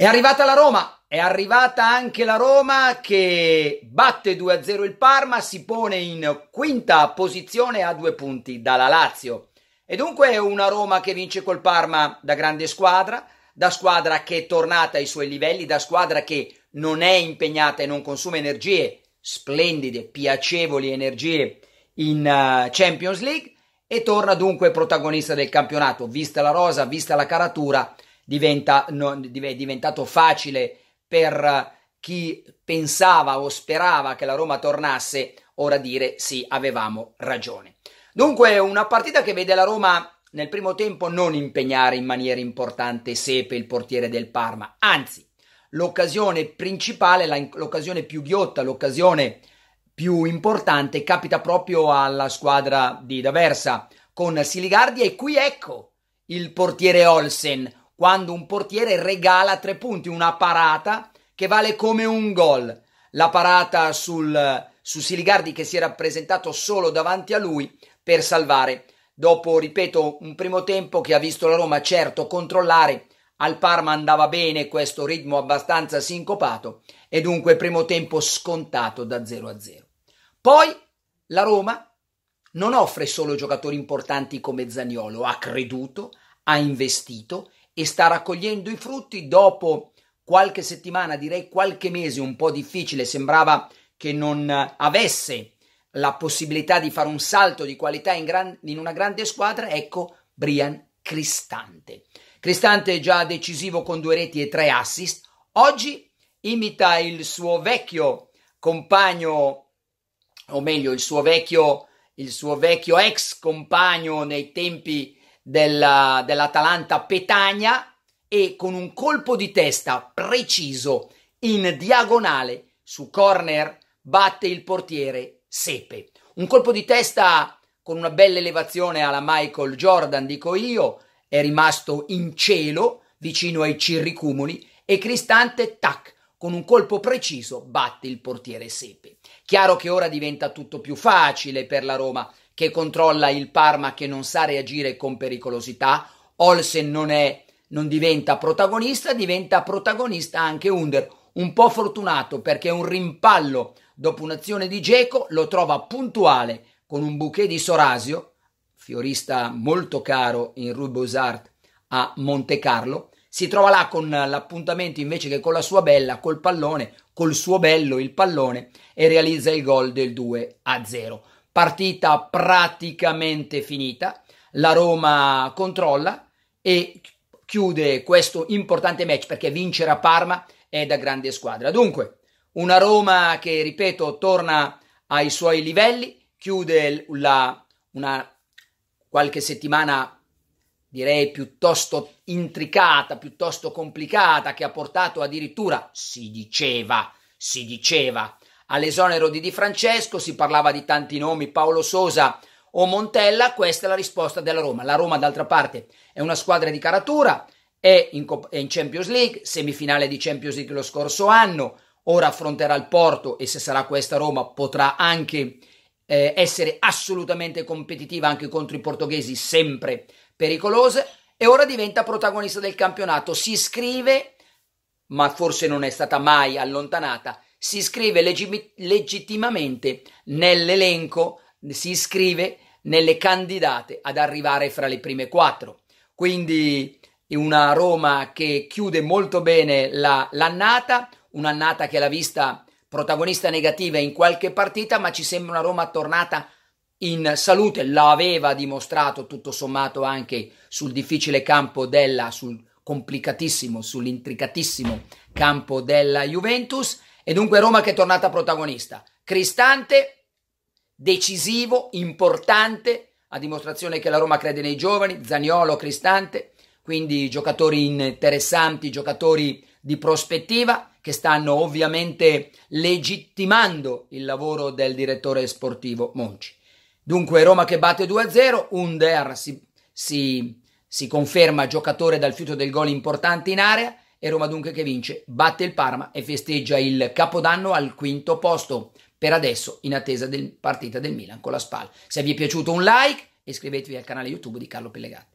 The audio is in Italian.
È arrivata la Roma, è arrivata anche la Roma che batte 2-0 il Parma, si pone in quinta posizione a due punti dalla Lazio. E dunque è una Roma che vince col Parma da grande squadra, da squadra che è tornata ai suoi livelli, da squadra che non è impegnata e non consuma energie, splendide, piacevoli energie in eh, Champions League e torna dunque protagonista del campionato, vista la rosa, vista la caratura diventa, non, diventato facile per chi pensava o sperava che la Roma tornasse, ora dire sì, avevamo ragione. Dunque, una partita che vede la Roma nel primo tempo non impegnare in maniera importante Sepe, il portiere del Parma, anzi, l'occasione principale, l'occasione più ghiotta, l'occasione più importante capita proprio alla squadra di Daversa con Siligardi e qui ecco il portiere Olsen, quando un portiere regala tre punti, una parata che vale come un gol. La parata sul, su Siligardi che si era presentato solo davanti a lui per salvare. Dopo, ripeto, un primo tempo che ha visto la Roma certo controllare, al Parma andava bene questo ritmo abbastanza sincopato e dunque primo tempo scontato da 0 a 0. Poi la Roma non offre solo giocatori importanti come Zaniolo, ha creduto, ha investito e sta raccogliendo i frutti dopo qualche settimana, direi qualche mese un po' difficile, sembrava che non avesse la possibilità di fare un salto di qualità in, gran, in una grande squadra, ecco Brian Cristante. Cristante è già decisivo con due reti e tre assist, oggi imita il suo vecchio compagno, o meglio il suo vecchio, il suo vecchio ex compagno nei tempi della, dell'Atalanta Petagna e con un colpo di testa preciso in diagonale su corner batte il portiere Sepe. Un colpo di testa con una bella elevazione alla Michael Jordan, dico io, è rimasto in cielo vicino ai cirricumuli e Cristante, tac, con un colpo preciso batte il portiere Sepe. Chiaro che ora diventa tutto più facile per la Roma, che controlla il Parma che non sa reagire con pericolosità, Olsen non, è, non diventa protagonista, diventa protagonista anche Under, un po' fortunato perché un rimpallo dopo un'azione di Geco lo trova puntuale con un bouquet di Sorasio, fiorista molto caro in Rue Beaux-Arts a Monte Carlo, si trova là con l'appuntamento invece che con la sua bella, col pallone, col suo bello il pallone e realizza il gol del 2 a 0. Partita praticamente finita, la Roma controlla e chiude questo importante match perché vincere a Parma è da grande squadra. Dunque, una Roma che, ripeto, torna ai suoi livelli, chiude la, una qualche settimana direi piuttosto intricata, piuttosto complicata, che ha portato addirittura, si diceva, si diceva, all'esonero di Di Francesco, si parlava di tanti nomi, Paolo Sosa o Montella, questa è la risposta della Roma. La Roma, d'altra parte, è una squadra di caratura, è in, è in Champions League, semifinale di Champions League lo scorso anno, ora affronterà il Porto e se sarà questa Roma potrà anche eh, essere assolutamente competitiva anche contro i portoghesi sempre pericolose e ora diventa protagonista del campionato. Si iscrive, ma forse non è stata mai allontanata, si iscrive leggi- legittimamente nell'elenco, si iscrive nelle candidate ad arrivare fra le prime quattro. Quindi una Roma che chiude molto bene la, l'annata, un'annata che l'ha vista protagonista negativa in qualche partita, ma ci sembra una Roma tornata in salute, l'aveva dimostrato tutto sommato anche sul difficile campo della, sul complicatissimo, sull'intricatissimo campo della Juventus. E dunque Roma che è tornata protagonista. Cristante, decisivo, importante, a dimostrazione che la Roma crede nei giovani, Zaniolo, Cristante, quindi giocatori interessanti, giocatori di prospettiva che stanno ovviamente legittimando il lavoro del direttore sportivo Monci. Dunque Roma che batte 2-0, Under si, si, si conferma giocatore dal fiuto del gol importante in area e Roma dunque che vince, batte il Parma e festeggia il capodanno al quinto posto, per adesso in attesa della partita del Milan con la SPAL. Se vi è piaciuto un like, iscrivetevi al canale YouTube di Carlo Pellegatti.